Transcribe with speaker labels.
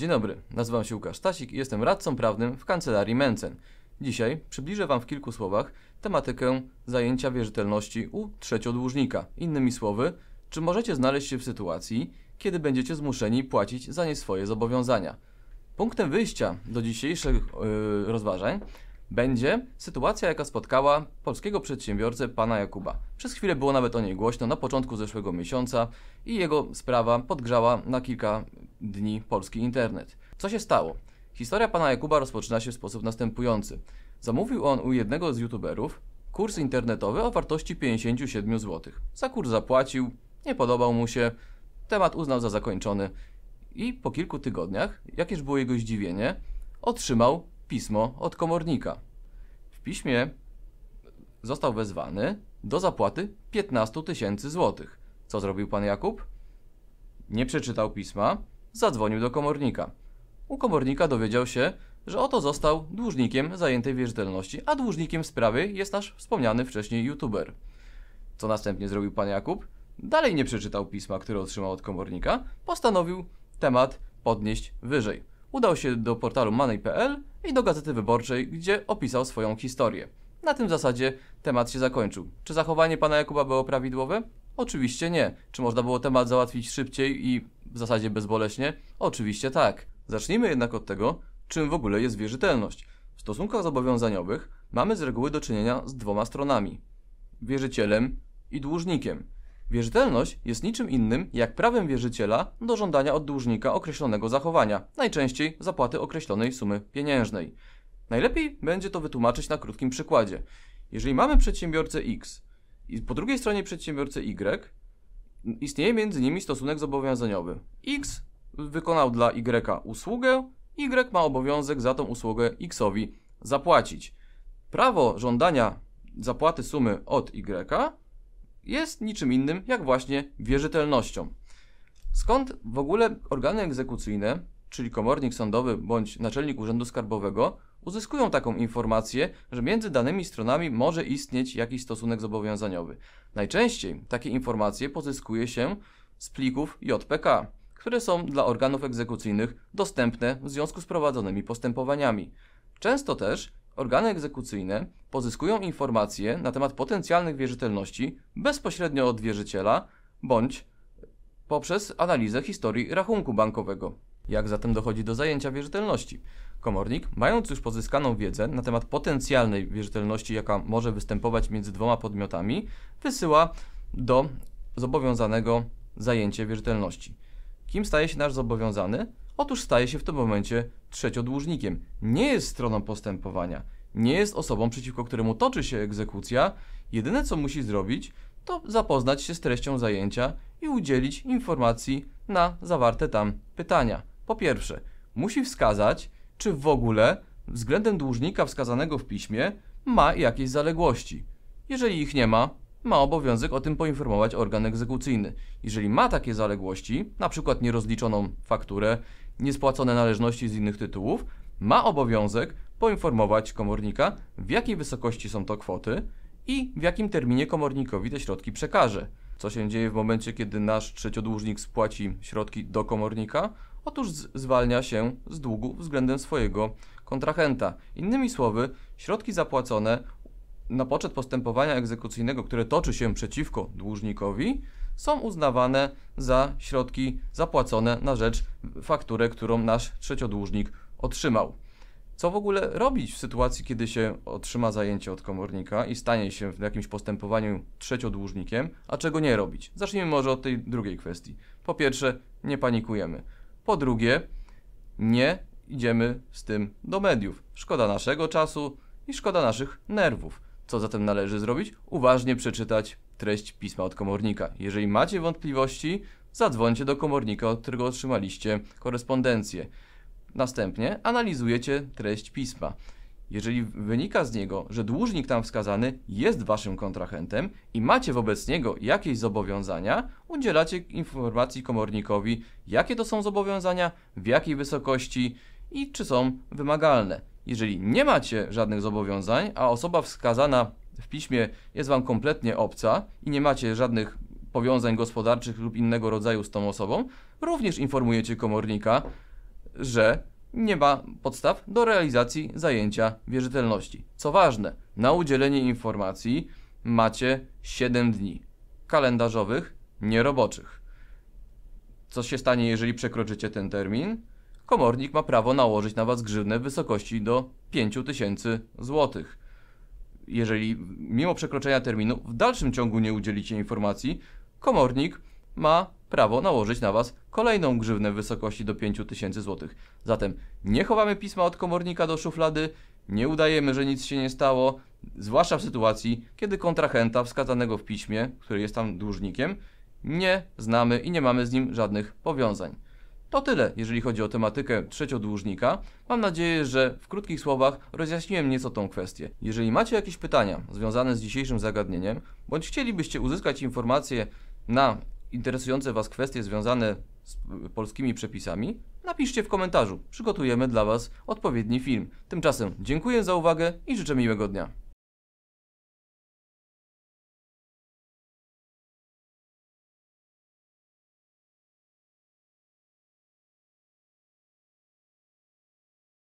Speaker 1: Dzień dobry, nazywam się Łukasz Stasik i jestem radcą prawnym w kancelarii Mencen. Dzisiaj przybliżę Wam w kilku słowach tematykę zajęcia wierzytelności u trzeciodłużnika. Innymi słowy, czy możecie znaleźć się w sytuacji, kiedy będziecie zmuszeni płacić za nie swoje zobowiązania. Punktem wyjścia do dzisiejszych yy, rozważań będzie sytuacja, jaka spotkała polskiego przedsiębiorcę pana Jakuba. Przez chwilę było nawet o niej głośno na początku zeszłego miesiąca i jego sprawa podgrzała na kilka dni polski internet. Co się stało? Historia pana Jakuba rozpoczyna się w sposób następujący. Zamówił on u jednego z youtuberów kurs internetowy o wartości 57 zł. Za kurs zapłacił, nie podobał mu się, temat uznał za zakończony i po kilku tygodniach, jakież było jego zdziwienie, otrzymał pismo od komornika. W piśmie został wezwany do zapłaty 15 tysięcy złotych. Co zrobił pan Jakub? Nie przeczytał pisma, zadzwonił do komornika. U komornika dowiedział się, że oto został dłużnikiem zajętej wierzytelności, a dłużnikiem sprawy jest nasz wspomniany wcześniej youtuber. Co następnie zrobił pan Jakub? Dalej nie przeczytał pisma, które otrzymał od komornika, postanowił temat podnieść wyżej. Udał się do portalu money.pl i do Gazety Wyborczej, gdzie opisał swoją historię. Na tym zasadzie temat się zakończył. Czy zachowanie pana Jakuba było prawidłowe? Oczywiście nie. Czy można było temat załatwić szybciej i w zasadzie bezboleśnie? Oczywiście tak. Zacznijmy jednak od tego, czym w ogóle jest wierzytelność. W stosunkach zobowiązaniowych mamy z reguły do czynienia z dwoma stronami: wierzycielem i dłużnikiem. Wierzytelność jest niczym innym jak prawem wierzyciela do żądania od dłużnika określonego zachowania, najczęściej zapłaty określonej sumy pieniężnej. Najlepiej będzie to wytłumaczyć na krótkim przykładzie. Jeżeli mamy przedsiębiorcę X, i po drugiej stronie przedsiębiorcy Y istnieje między nimi stosunek zobowiązaniowy. X wykonał dla Y usługę, Y ma obowiązek za tą usługę Xowi zapłacić. Prawo żądania zapłaty sumy od Y jest niczym innym jak właśnie wierzytelnością. Skąd w ogóle organy egzekucyjne, czyli komornik sądowy bądź naczelnik urzędu skarbowego, uzyskują taką informację, że między danymi stronami może istnieć jakiś stosunek zobowiązaniowy. Najczęściej takie informacje pozyskuje się z plików JPK, które są dla organów egzekucyjnych dostępne w związku z prowadzonymi postępowaniami. Często też organy egzekucyjne pozyskują informacje na temat potencjalnych wierzytelności bezpośrednio od wierzyciela bądź poprzez analizę historii rachunku bankowego. Jak zatem dochodzi do zajęcia wierzytelności? Komornik, mając już pozyskaną wiedzę na temat potencjalnej wierzytelności, jaka może występować między dwoma podmiotami, wysyła do zobowiązanego zajęcie wierzytelności. Kim staje się nasz zobowiązany? Otóż staje się w tym momencie trzeciodłużnikiem. Nie jest stroną postępowania, nie jest osobą, przeciwko któremu toczy się egzekucja. Jedyne co musi zrobić, to zapoznać się z treścią zajęcia i udzielić informacji na zawarte tam pytania. Po pierwsze, musi wskazać, czy w ogóle względem dłużnika wskazanego w piśmie ma jakieś zaległości. Jeżeli ich nie ma, ma obowiązek o tym poinformować organ egzekucyjny. Jeżeli ma takie zaległości, np. nierozliczoną fakturę, niespłacone należności z innych tytułów, ma obowiązek poinformować komornika, w jakiej wysokości są to kwoty i w jakim terminie komornikowi te środki przekaże. Co się dzieje w momencie, kiedy nasz trzeciodłużnik spłaci środki do komornika? Otóż zwalnia się z długu względem swojego kontrahenta. Innymi słowy, środki zapłacone na poczet postępowania egzekucyjnego, które toczy się przeciwko dłużnikowi, są uznawane za środki zapłacone na rzecz fakturę, którą nasz trzeciodłużnik otrzymał co w ogóle robić w sytuacji, kiedy się otrzyma zajęcie od komornika i stanie się w jakimś postępowaniu trzeciodłużnikiem, a czego nie robić. Zacznijmy może od tej drugiej kwestii. Po pierwsze, nie panikujemy. Po drugie, nie idziemy z tym do mediów. Szkoda naszego czasu i szkoda naszych nerwów. Co zatem należy zrobić? Uważnie przeczytać treść pisma od komornika. Jeżeli macie wątpliwości, zadzwońcie do komornika, od którego otrzymaliście korespondencję. Następnie analizujecie treść pisma. Jeżeli wynika z niego, że dłużnik tam wskazany jest waszym kontrahentem i macie wobec niego jakieś zobowiązania, udzielacie informacji komornikowi, jakie to są zobowiązania, w jakiej wysokości i czy są wymagalne. Jeżeli nie macie żadnych zobowiązań, a osoba wskazana w piśmie jest wam kompletnie obca i nie macie żadnych powiązań gospodarczych lub innego rodzaju z tą osobą, również informujecie komornika, że nie ma podstaw do realizacji zajęcia wierzytelności. Co ważne, na udzielenie informacji macie 7 dni kalendarzowych, nieroboczych. Co się stanie, jeżeli przekroczycie ten termin? Komornik ma prawo nałożyć na Was grzywnę w wysokości do 5000 zł. Jeżeli mimo przekroczenia terminu w dalszym ciągu nie udzielicie informacji, komornik ma prawo nałożyć na Was kolejną grzywnę w wysokości do 5000 zł. Zatem nie chowamy pisma od komornika do szuflady, nie udajemy, że nic się nie stało, zwłaszcza w sytuacji, kiedy kontrahenta wskazanego w piśmie, który jest tam dłużnikiem, nie znamy i nie mamy z nim żadnych powiązań. To tyle, jeżeli chodzi o tematykę trzeciodłużnika. Mam nadzieję, że w krótkich słowach rozjaśniłem nieco tą kwestię. Jeżeli macie jakieś pytania związane z dzisiejszym zagadnieniem, bądź chcielibyście uzyskać informacje na interesujące Was kwestie związane z polskimi przepisami, napiszcie w komentarzu. Przygotujemy dla Was odpowiedni film. Tymczasem dziękuję za uwagę i życzę miłego dnia.